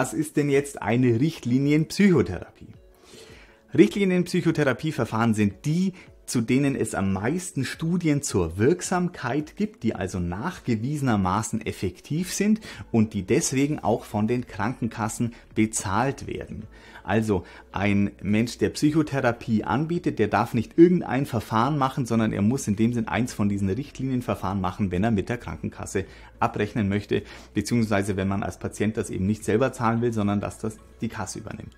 was ist denn jetzt eine Richtlinienpsychotherapie? Richtlinienpsychotherapieverfahren sind die, zu denen es am meisten Studien zur Wirksamkeit gibt, die also nachgewiesenermaßen effektiv sind und die deswegen auch von den Krankenkassen bezahlt werden. Also ein Mensch, der Psychotherapie anbietet, der darf nicht irgendein Verfahren machen, sondern er muss in dem Sinn eins von diesen Richtlinienverfahren machen, wenn er mit der Krankenkasse abrechnen möchte, beziehungsweise wenn man als Patient das eben nicht selber zahlen will, sondern dass das die Kasse übernimmt.